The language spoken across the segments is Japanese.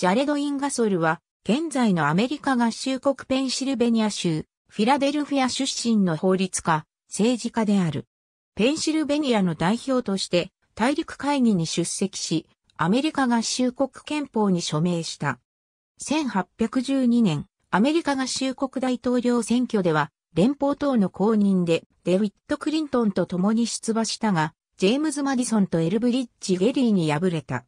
ジャレド・インガソルは、現在のアメリカ合衆国ペンシルベニア州、フィラデルフィア出身の法律家、政治家である。ペンシルベニアの代表として、大陸会議に出席し、アメリカ合衆国憲法に署名した。1812年、アメリカ合衆国大統領選挙では、連邦党の公認で、デウィット・クリントンと共に出馬したが、ジェームズ・マディソンとエルブリッジ・ゲリーに敗れた。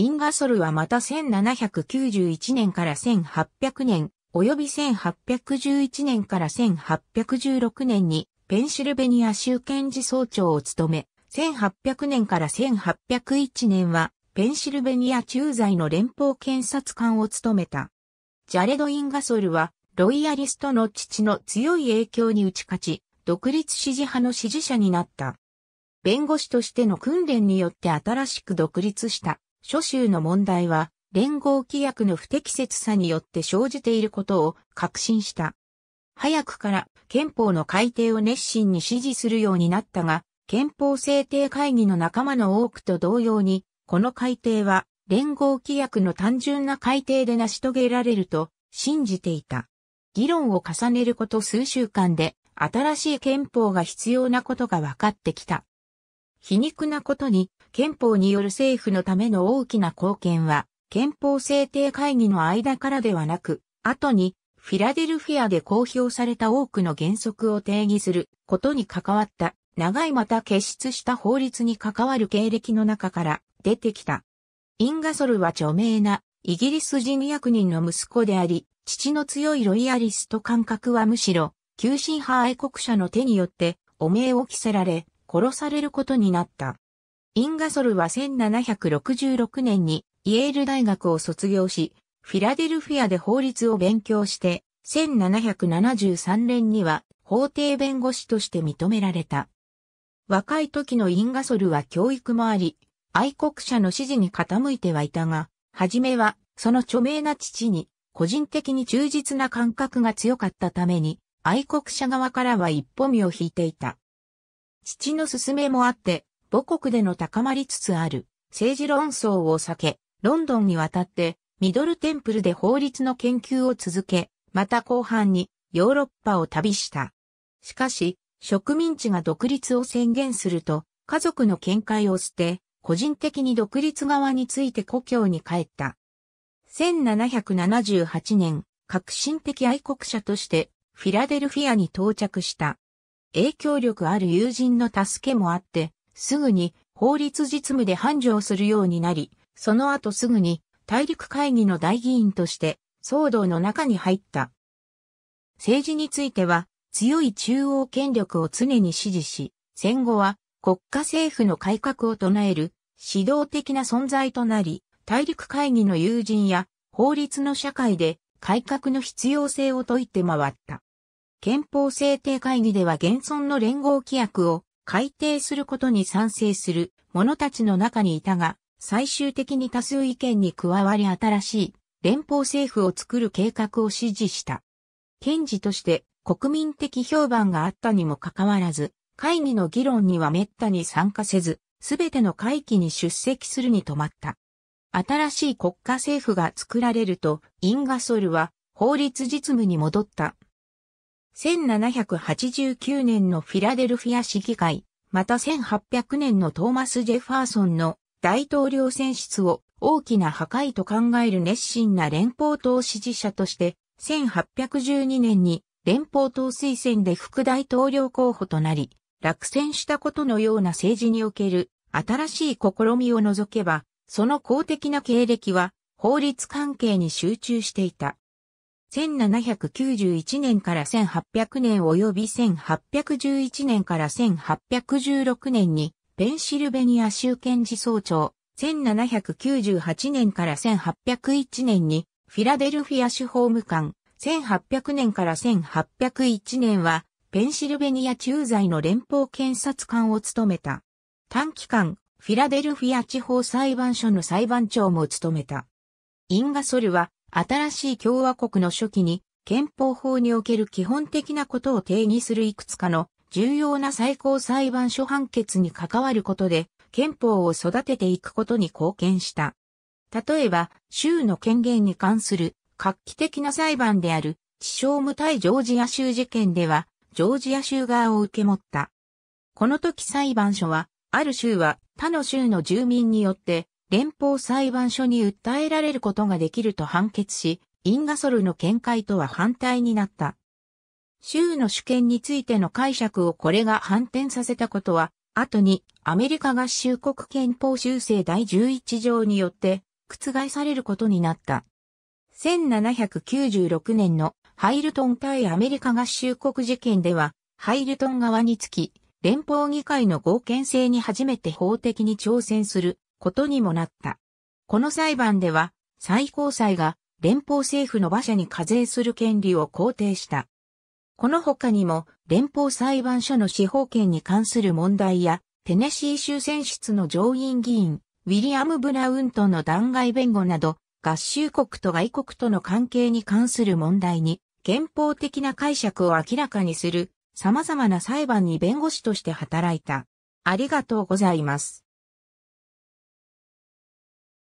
インガソルはまた1791年から1800年、及び1811年から1816年にペンシルベニア州検事総長を務め、1800年から1801年はペンシルベニア駐在の連邦検察官を務めた。ジャレド・インガソルはロイヤリストの父の強い影響に打ち勝ち、独立支持派の支持者になった。弁護士としての訓練によって新しく独立した諸州の問題は、連合規約の不適切さによって生じていることを確信した。早くから憲法の改定を熱心に支持するようになったが、憲法制定会議の仲間の多くと同様に、この改定は連合規約の単純な改定で成し遂げられると信じていた。議論を重ねること数週間で新しい憲法が必要なことが分かってきた。皮肉なことに憲法による政府のための大きな貢献は、憲法制定会議の間からではなく、後にフィラデルフィアで公表された多くの原則を定義することに関わった長いまた結出した法律に関わる経歴の中から出てきた。インガソルは著名なイギリス人役人の息子であり、父の強いロイヤリスト感覚はむしろ、急進派愛国者の手によって汚名を着せられ、殺されることになった。インガソルは1766年にイェール大学を卒業し、フィラデルフィアで法律を勉強して、1773年には法廷弁護士として認められた。若い時のインガソルは教育もあり、愛国者の支持に傾いてはいたが、初めはその著名な父に個人的に忠実な感覚が強かったために、愛国者側からは一歩身を引いていた。父の勧めもあって、母国での高まりつつある政治論争を避け、ロンドンに渡ってミドルテンプルで法律の研究を続け、また後半にヨーロッパを旅した。しかし、植民地が独立を宣言すると、家族の見解を捨て、個人的に独立側について故郷に帰った。1778年、革新的愛国者としてフィラデルフィアに到着した。影響力ある友人の助けもあって、すぐに法律実務で繁盛するようになり、その後すぐに大陸会議の代議員として騒動の中に入った。政治については強い中央権力を常に支持し、戦後は国家政府の改革を唱える指導的な存在となり、大陸会議の友人や法律の社会で改革の必要性を説いて回った。憲法制定会議では現存の連合規約を改定することに賛成する者たちの中にいたが、最終的に多数意見に加わり新しい連邦政府を作る計画を支持した。検事として国民的評判があったにもかかわらず、会議の議論には滅多に参加せず、すべての会期に出席するに止まった。新しい国家政府が作られると、インガソルは法律実務に戻った1789年のフィラデルフィア市議会、また1800年のトーマス・ジェファーソンの大統領選出を大きな破壊と考える熱心な連邦党支持者として、1812年に連邦党推薦で副大統領候補となり、落選したことのような政治における新しい試みを除けば、その公的な経歴は法律関係に集中していた。1791年から1800年及び1811年から1816年にペンシルベニア州検事総長、1798年から1801年にフィラデルフィア州法務官、1800年から1801年はペンシルベニア駐在の連邦検察官を務めた。短期間、フィラデルフィア地方裁判所の裁判長も務めた。インガソルは新しい共和国の初期に憲法法における基本的なことを定義するいくつかの重要な最高裁判所判決に関わることで憲法を育てていくことに貢献した。例えば、州の権限に関する画期的な裁判である、地小無対ジョージア州事件では、ジョージア州側を受け持った。この時裁判所は、ある州は他の州の住民によって連邦裁判所に訴えられることができると判決し、インガソルの見解とは反対になった。州の主権についての解釈をこれが反転させたことは、後にアメリカ合衆国憲法修正第11条によって覆されることになった。1796年のハイルトン対アメリカ合衆国事件では、ハイルトン側につき、連邦議会の合憲性に初めて法的に挑戦することにもなった。この裁判では、最高裁が連邦政府の馬車に課税する権利を肯定した。この他にも、連邦裁判所の司法権に関する問題や、テネシー州選出の上院議員、ウィリアム・ブラウンとの弾劾弁護など、合衆国と外国との関係に関する問題に、憲法的な解釈を明らかにする、様々な裁判に弁護士として働いた。ありがとうございます。